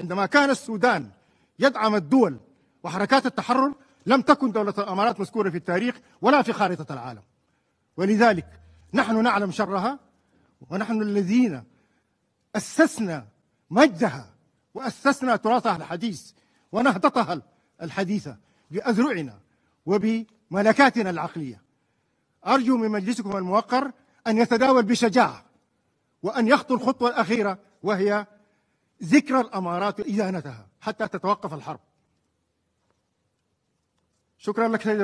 عندما كان السودان يدعم الدول وحركات التحرر لم تكن دولة الأمارات مذكورة في التاريخ ولا في خارطة العالم ولذلك نحن نعلم شرها ونحن الذين أسسنا مجدها وأسسنا تراثها الحديث ونهضتها الحديثة بأذرعنا وبملكاتنا العقلية أرجو من مجلسكم الموقر أن يتداول بشجاعة وأن يخطو الخطوة الأخيرة وهي ذكرى الأمارات وإدانتها حتى تتوقف الحرب شكرا لك سيد